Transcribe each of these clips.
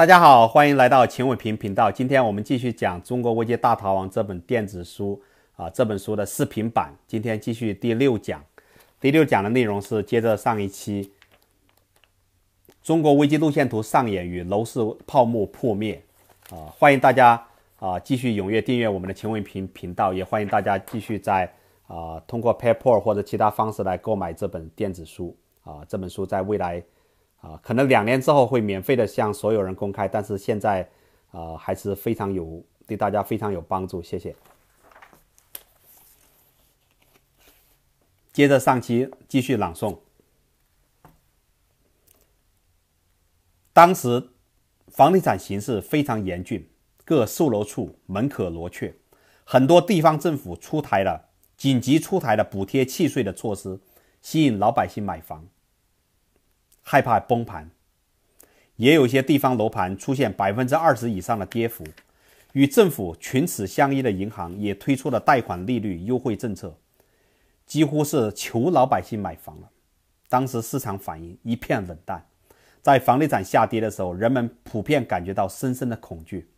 大家好，欢迎来到秦伟平频道。今天我们继续讲《中国危机大逃亡》这本电子书啊，这本书的视频版。今天继续第六讲，第六讲的内容是接着上一期《中国危机路线图》上演与楼市泡沫破灭。啊，欢迎大家啊继续踊跃订阅我们的秦伟平频道，也欢迎大家继续在啊通过 PayPal 或者其他方式来购买这本电子书啊。这本书在未来。啊，可能两年之后会免费的向所有人公开，但是现在，呃，还是非常有对大家非常有帮助。谢谢。接着上期继续朗诵。当时房地产形势非常严峻，各售楼处门可罗雀，很多地方政府出台了紧急出台的补贴契税的措施，吸引老百姓买房。害怕崩盘，也有些地方楼盘出现百分之二十以上的跌幅，与政府群此相依的银行也推出了贷款利率优惠政策，几乎是求老百姓买房了。当时市场反应一片冷淡，在房地产下跌的时候，人们普遍感觉到深深的恐惧，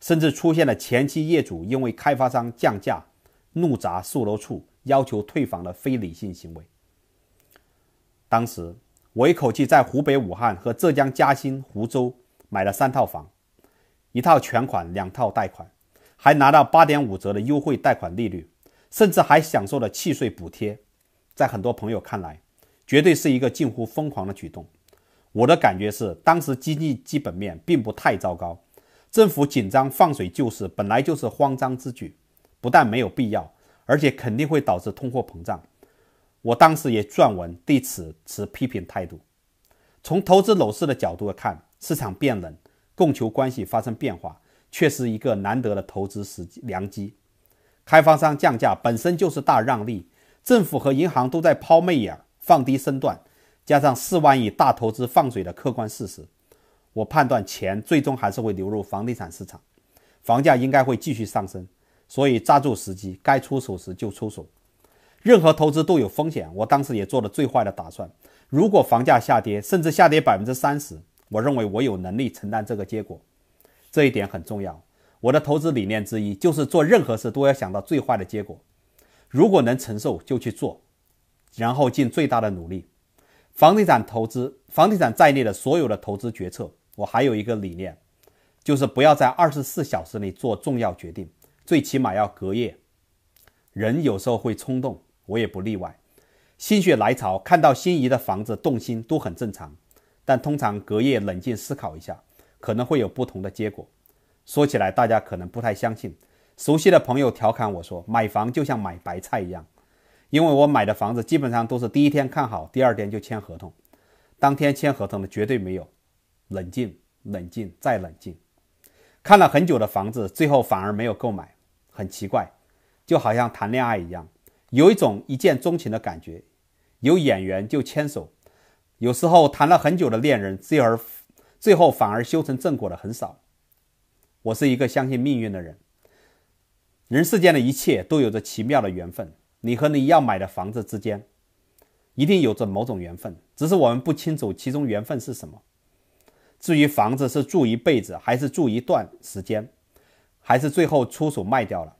甚至出现了前期业主因为开发商降价怒砸售楼处，要求退房的非理性行为。当时。我一口气在湖北武汉和浙江嘉兴、湖州买了三套房，一套全款，两套贷款，还拿到八点五折的优惠贷款利率，甚至还享受了契税补贴。在很多朋友看来，绝对是一个近乎疯狂的举动。我的感觉是，当时经济基本面并不太糟糕，政府紧张放水救市本来就是慌张之举，不但没有必要，而且肯定会导致通货膨胀。我当时也撰文对此持批评态度。从投资楼市的角度看，市场变冷，供求关系发生变化，却是一个难得的投资时良机。开发商降价本身就是大让利，政府和银行都在抛媚眼、放低身段，加上四万亿大投资放水的客观事实，我判断钱最终还是会流入房地产市场，房价应该会继续上升，所以抓住时机，该出手时就出手。任何投资都有风险，我当时也做了最坏的打算。如果房价下跌，甚至下跌百分之三十，我认为我有能力承担这个结果。这一点很重要。我的投资理念之一就是做任何事都要想到最坏的结果。如果能承受，就去做，然后尽最大的努力。房地产投资，房地产在内的所有的投资决策，我还有一个理念，就是不要在二十四小时内做重要决定，最起码要隔夜。人有时候会冲动。我也不例外，心血来潮看到心仪的房子动心都很正常，但通常隔夜冷静思考一下，可能会有不同的结果。说起来大家可能不太相信，熟悉的朋友调侃我说：“买房就像买白菜一样，因为我买的房子基本上都是第一天看好，第二天就签合同，当天签合同的绝对没有。冷静，冷静，再冷静，看了很久的房子最后反而没有购买，很奇怪，就好像谈恋爱一样。”有一种一见钟情的感觉，有眼缘就牵手。有时候谈了很久的恋人，最而最后反而修成正果的很少。我是一个相信命运的人。人世间的一切都有着奇妙的缘分。你和你要买的房子之间，一定有着某种缘分，只是我们不清楚其中缘分是什么。至于房子是住一辈子，还是住一段时间，还是最后出手卖掉了。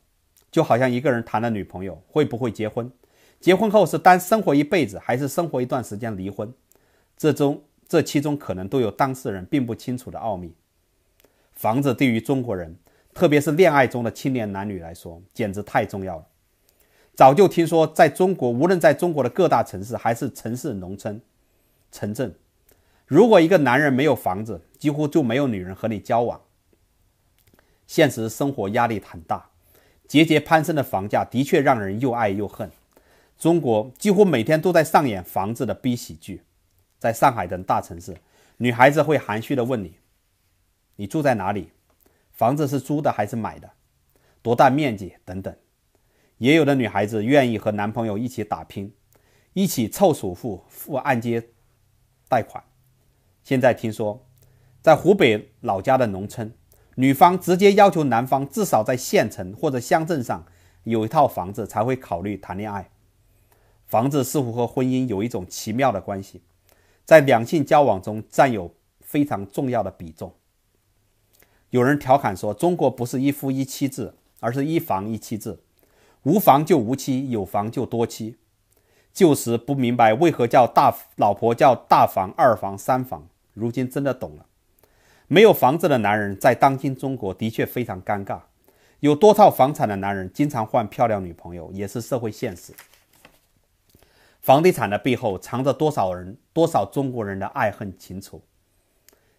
就好像一个人谈了女朋友会不会结婚，结婚后是单生活一辈子还是生活一段时间离婚，这中这其中可能都有当事人并不清楚的奥秘。房子对于中国人，特别是恋爱中的青年男女来说，简直太重要了。早就听说，在中国，无论在中国的各大城市还是城市、农村、城镇，如果一个男人没有房子，几乎就没有女人和你交往。现实生活压力很大。节节攀升的房价的确让人又爱又恨。中国几乎每天都在上演房子的悲喜剧。在上海等大城市，女孩子会含蓄地问你：“你住在哪里？房子是租的还是买的？多大面积？等等。”也有的女孩子愿意和男朋友一起打拼，一起凑首付、付按揭贷款。现在听说，在湖北老家的农村。女方直接要求男方至少在县城或者乡镇上有一套房子才会考虑谈恋爱。房子似乎和婚姻有一种奇妙的关系，在两性交往中占有非常重要的比重。有人调侃说，中国不是一夫一妻制，而是一房一妻制，无房就无妻，有房就多妻。旧时不明白为何叫大老婆叫大房、二房、三房，如今真的懂了。没有房子的男人在当今中国的确非常尴尬，有多套房产的男人经常换漂亮女朋友也是社会现实。房地产的背后藏着多少人、多少中国人的爱恨情仇，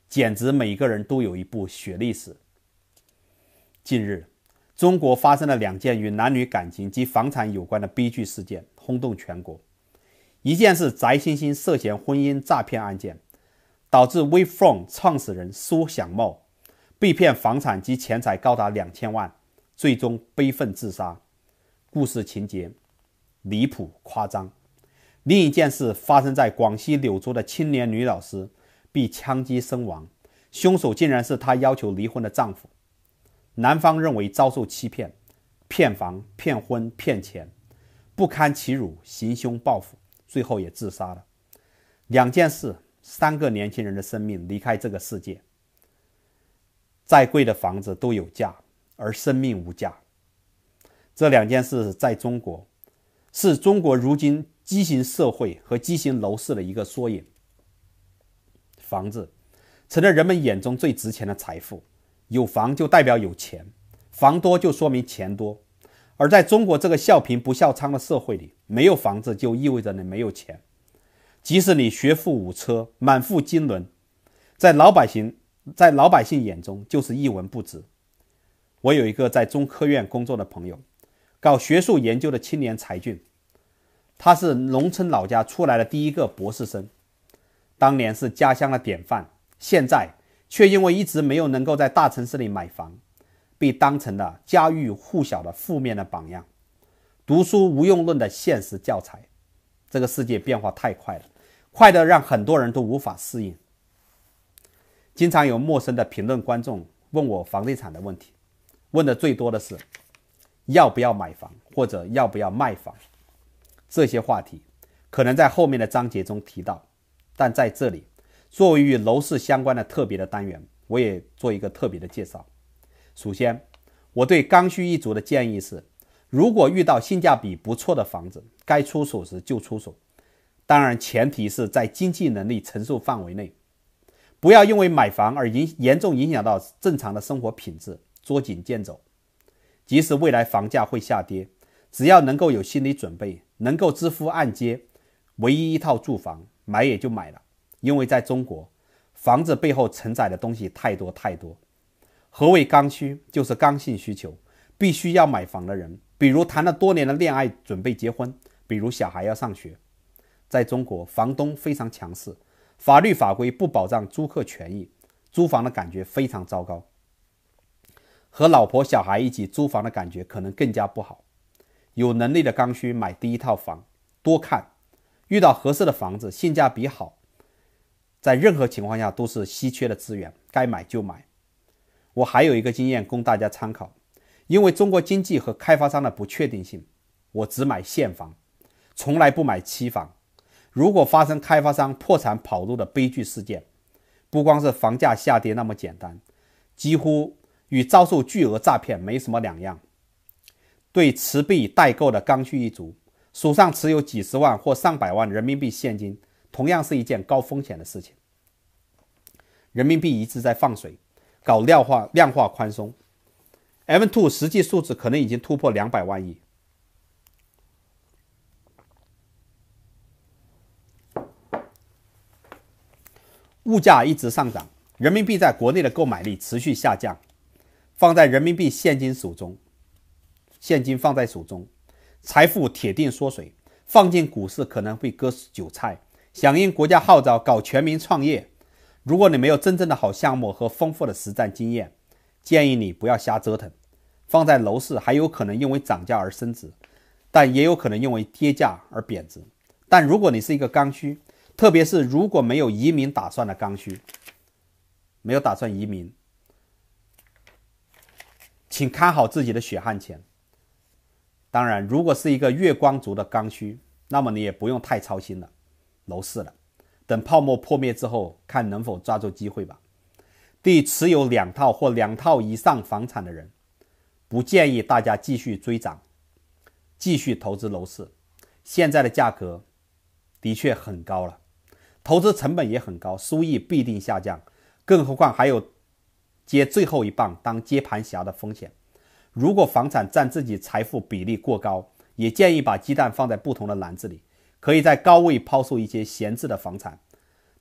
简直每个人都有一部血历史。近日，中国发生了两件与男女感情及房产有关的悲剧事件，轰动全国。一件是翟欣欣涉嫌婚姻诈骗案件。导致 w e o n 创始人苏享茂被骗房产及钱财高达两千万，最终悲愤自杀。故事情节离谱夸张。另一件事发生在广西柳州的青年女老师被枪击身亡，凶手竟然是她要求离婚的丈夫。男方认为遭受欺骗，骗房、骗婚、骗钱，不堪其辱，行凶报复，最后也自杀了。两件事。三个年轻人的生命离开这个世界。再贵的房子都有价，而生命无价。这两件事在中国，是中国如今畸形社会和畸形楼市的一个缩影。房子成了人们眼中最值钱的财富，有房就代表有钱，房多就说明钱多。而在中国这个“笑贫不笑娼”的社会里，没有房子就意味着你没有钱。即使你学富五车、满腹经纶，在老百姓在老百姓眼中就是一文不值。我有一个在中科院工作的朋友，搞学术研究的青年才俊，他是农村老家出来的第一个博士生，当年是家乡的典范，现在却因为一直没有能够在大城市里买房，被当成了家喻户晓的负面的榜样、读书无用论的现实教材。这个世界变化太快了。快的让很多人都无法适应。经常有陌生的评论观众问我房地产的问题，问的最多的是要不要买房或者要不要卖房。这些话题可能在后面的章节中提到，但在这里作为与楼市相关的特别的单元，我也做一个特别的介绍。首先，我对刚需一族的建议是：如果遇到性价比不错的房子，该出手时就出手。当然，前提是在经济能力承受范围内，不要因为买房而影严重影响到正常的生活品质，捉襟见肘。即使未来房价会下跌，只要能够有心理准备，能够支付按揭，唯一一套住房买也就买了。因为在中国，房子背后承载的东西太多太多。何谓刚需？就是刚性需求，必须要买房的人，比如谈了多年的恋爱准备结婚，比如小孩要上学。在中国，房东非常强势，法律法规不保障租客权益，租房的感觉非常糟糕。和老婆小孩一起租房的感觉可能更加不好。有能力的刚需买第一套房，多看，遇到合适的房子性价比好，在任何情况下都是稀缺的资源，该买就买。我还有一个经验供大家参考，因为中国经济和开发商的不确定性，我只买现房，从来不买期房。如果发生开发商破产跑路的悲剧事件，不光是房价下跌那么简单，几乎与遭受巨额诈骗没什么两样。对持币代购的刚需一族，手上持有几十万或上百万人民币现金，同样是一件高风险的事情。人民币一直在放水，搞量化量化宽松，M2 实际数字可能已经突破两百万亿。物价一直上涨，人民币在国内的购买力持续下降。放在人民币现金手中，现金放在手中，财富铁定缩水。放进股市可能会割韭菜。响应国家号召搞全民创业，如果你没有真正的好项目和丰富的实战经验，建议你不要瞎折腾。放在楼市还有可能因为涨价而升值，但也有可能因为跌价而贬值。但如果你是一个刚需，特别是如果没有移民打算的刚需，没有打算移民，请看好自己的血汗钱。当然，如果是一个月光族的刚需，那么你也不用太操心了，楼市了，等泡沫破灭之后，看能否抓住机会吧。对持有两套或两套以上房产的人，不建议大家继续追涨，继续投资楼市。现在的价格的确很高了。投资成本也很高，收益必定下降，更何况还有接最后一棒当接盘侠的风险。如果房产占自己财富比例过高，也建议把鸡蛋放在不同的篮子里，可以在高位抛售一些闲置的房产，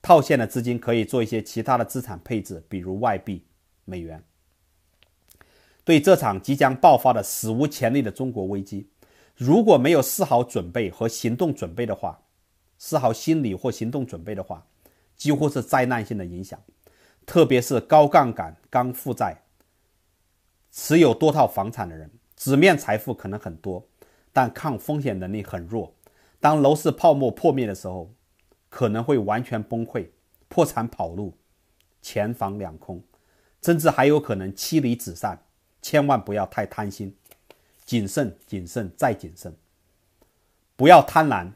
套现的资金可以做一些其他的资产配置，比如外币、美元。对这场即将爆发的史无前例的中国危机，如果没有丝毫准备和行动准备的话。丝毫心理或行动准备的话，几乎是灾难性的影响。特别是高杠杆、高负债、持有多套房产的人，纸面财富可能很多，但抗风险能力很弱。当楼市泡沫破灭的时候，可能会完全崩溃、破产、跑路，钱房两空，甚至还有可能妻离子散。千万不要太贪心，谨慎、谨慎再谨慎，不要贪婪。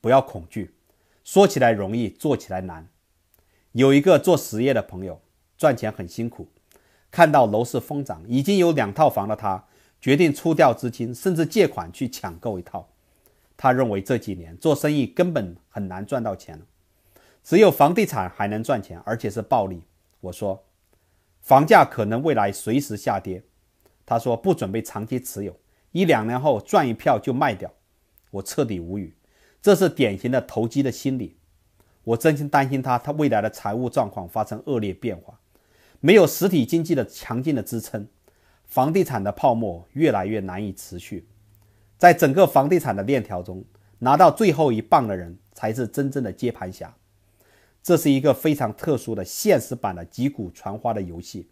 不要恐惧，说起来容易，做起来难。有一个做实业的朋友，赚钱很辛苦。看到楼市疯涨，已经有两套房的他，决定出掉资金，甚至借款去抢购一套。他认为这几年做生意根本很难赚到钱了，只有房地产还能赚钱，而且是暴利。我说，房价可能未来随时下跌。他说不准备长期持有，一两年后赚一票就卖掉。我彻底无语。这是典型的投机的心理，我真心担心他他未来的财务状况发生恶劣变化。没有实体经济的强劲的支撑，房地产的泡沫越来越难以持续。在整个房地产的链条中，拿到最后一棒的人才是真正的接盘侠。这是一个非常特殊的现实版的击鼓传花的游戏，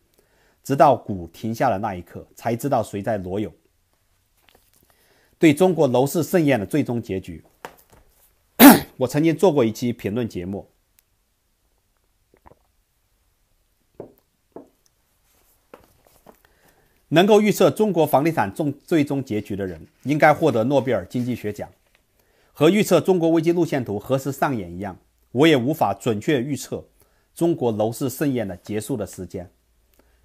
直到鼓停下的那一刻，才知道谁在裸泳。对中国楼市盛宴的最终结局。我曾经做过一期评论节目，能够预测中国房地产终最终结局的人，应该获得诺贝尔经济学奖。和预测中国危机路线图何时上演一样，我也无法准确预测中国楼市盛宴的结束的时间。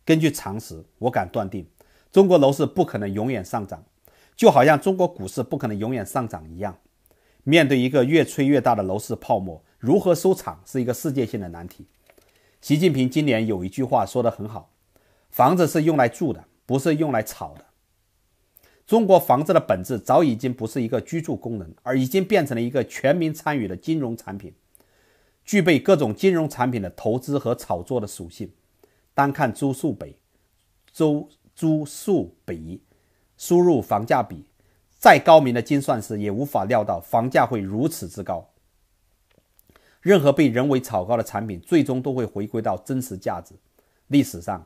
根据常识，我敢断定，中国楼市不可能永远上涨，就好像中国股市不可能永远上涨一样。面对一个越吹越大的楼市泡沫，如何收场是一个世界性的难题。习近平今年有一句话说的很好：“房子是用来住的，不是用来炒的。”中国房子的本质早已经不是一个居住功能，而已经变成了一个全民参与的金融产品，具备各种金融产品的投资和炒作的属性。单看租数北，租租数北，输入房价比。再高明的精算师也无法料到房价会如此之高。任何被人为炒高的产品，最终都会回归到真实价值。历史上，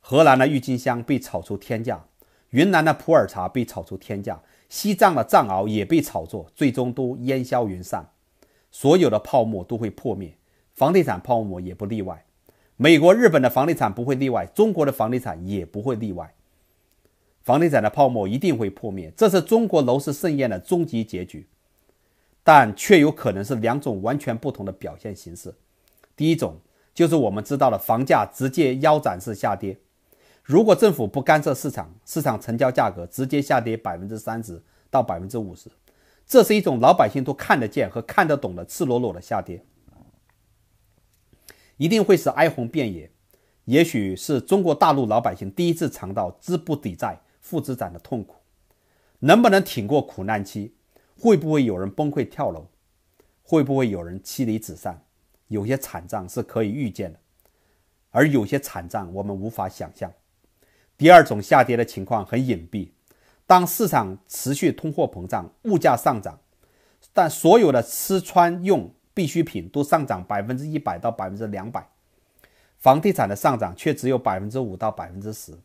荷兰的郁金香被炒出天价，云南的普洱茶被炒出天价，西藏的藏獒也被炒作，最终都烟消云散。所有的泡沫都会破灭，房地产泡沫也不例外。美国、日本的房地产不会例外，中国的房地产也不会例外。房地产的泡沫一定会破灭，这是中国楼市盛宴的终极结局，但却有可能是两种完全不同的表现形式。第一种就是我们知道的房价直接腰斩式下跌，如果政府不干涉市场，市场成交价格直接下跌百分之三十到百分之五十，这是一种老百姓都看得见和看得懂的赤裸裸的下跌，一定会是哀鸿遍野。也许是中国大陆老百姓第一次尝到资不抵债。副资产的痛苦，能不能挺过苦难期？会不会有人崩溃跳楼？会不会有人妻离子散？有些惨状是可以预见的，而有些惨状我们无法想象。第二种下跌的情况很隐蔽，当市场持续通货膨胀，物价上涨，但所有的吃穿用必需品都上涨百分之一百到百分之两百，房地产的上涨却只有百分之五到百分之十。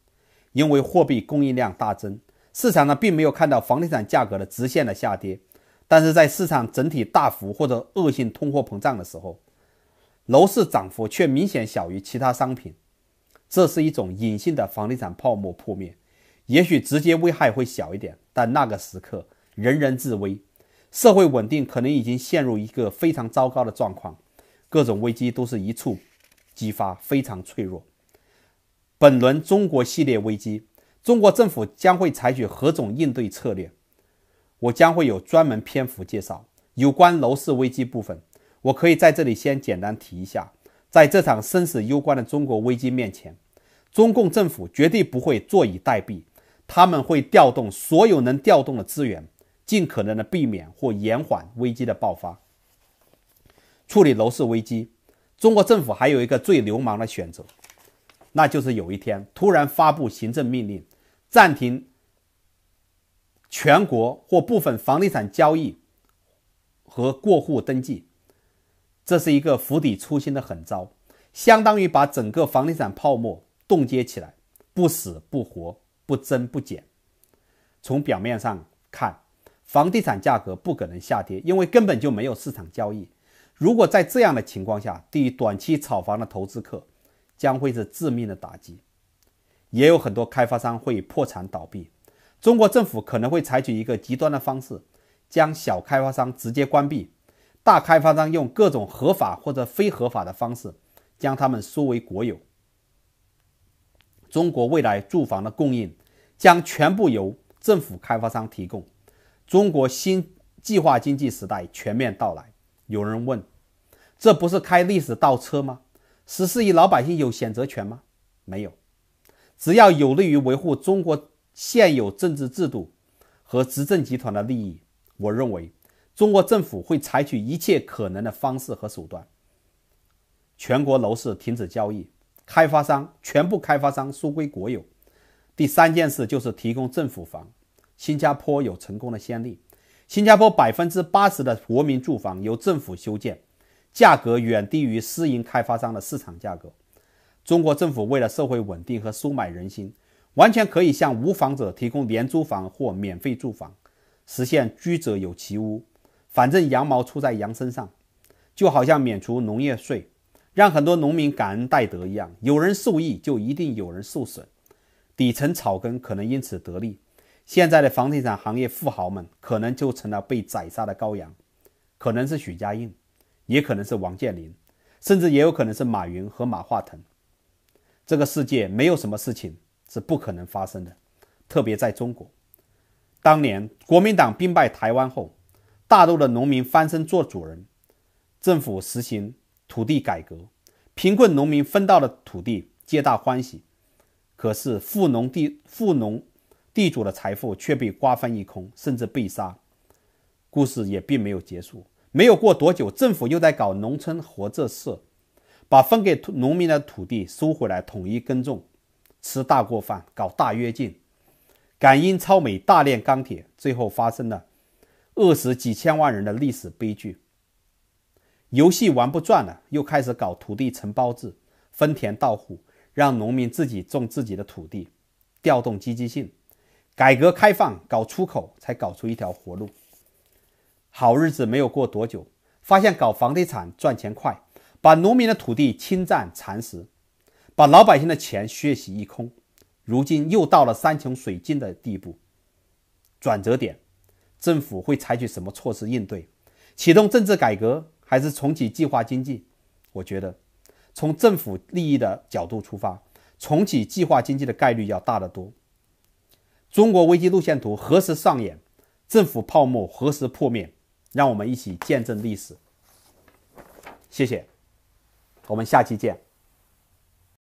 因为货币供应量大增，市场呢并没有看到房地产价格的直线的下跌，但是在市场整体大幅或者恶性通货膨胀的时候，楼市涨幅却明显小于其他商品，这是一种隐性的房地产泡沫破灭，也许直接危害会小一点，但那个时刻人人自危，社会稳定可能已经陷入一个非常糟糕的状况，各种危机都是一触即发，非常脆弱。本轮中国系列危机，中国政府将会采取何种应对策略？我将会有专门篇幅介绍有关楼市危机部分。我可以在这里先简单提一下，在这场生死攸关的中国危机面前，中共政府绝对不会坐以待毙，他们会调动所有能调动的资源，尽可能的避免或延缓危机的爆发。处理楼市危机，中国政府还有一个最流氓的选择。那就是有一天突然发布行政命令，暂停全国或部分房地产交易和过户登记，这是一个釜底抽薪的狠招，相当于把整个房地产泡沫冻结起来，不死不活，不增不减。从表面上看，房地产价格不可能下跌，因为根本就没有市场交易。如果在这样的情况下，对于短期炒房的投资客，将会是致命的打击，也有很多开发商会破产倒闭。中国政府可能会采取一个极端的方式，将小开发商直接关闭，大开发商用各种合法或者非合法的方式将他们收为国有。中国未来住房的供应将全部由政府开发商提供，中国新计划经济时代全面到来。有人问，这不是开历史倒车吗？十四亿老百姓有选择权吗？没有。只要有利于维护中国现有政治制度和执政集团的利益，我认为中国政府会采取一切可能的方式和手段。全国楼市停止交易，开发商全部开发商收归国有。第三件事就是提供政府房，新加坡有成功的先例，新加坡百分之八十的国民住房由政府修建。价格远低于私营开发商的市场价格。中国政府为了社会稳定和收买人心，完全可以向无房者提供廉租房或免费住房，实现居者有其屋。反正羊毛出在羊身上，就好像免除农业税，让很多农民感恩戴德一样。有人受益，就一定有人受损。底层草根可能因此得利，现在的房地产行业富豪们可能就成了被宰杀的羔羊。可能是许家印。也可能是王健林，甚至也有可能是马云和马化腾。这个世界没有什么事情是不可能发生的，特别在中国。当年国民党兵败台湾后，大陆的农民翻身做主人，政府实行土地改革，贫困农民分到了土地，皆大欢喜。可是富农地富农地主的财富却被瓜分一空，甚至被杀。故事也并没有结束。没有过多久，政府又在搞农村合作社，把分给农民的土地收回来，统一耕种，吃大锅饭，搞大跃进，赶英超美，大炼钢铁，最后发生了饿死几千万人的历史悲剧。游戏玩不转了，又开始搞土地承包制，分田到户，让农民自己种自己的土地，调动积极性，改革开放，搞出口，才搞出一条活路。好日子没有过多久，发现搞房地产赚钱快，把农民的土地侵占蚕食，把老百姓的钱血洗一空，如今又到了山穷水尽的地步。转折点，政府会采取什么措施应对？启动政治改革还是重启计划经济？我觉得，从政府利益的角度出发，重启计划经济的概率要大得多。中国危机路线图何时上演？政府泡沫何时破灭？让我们一起见证历史。谢谢，我们下期见。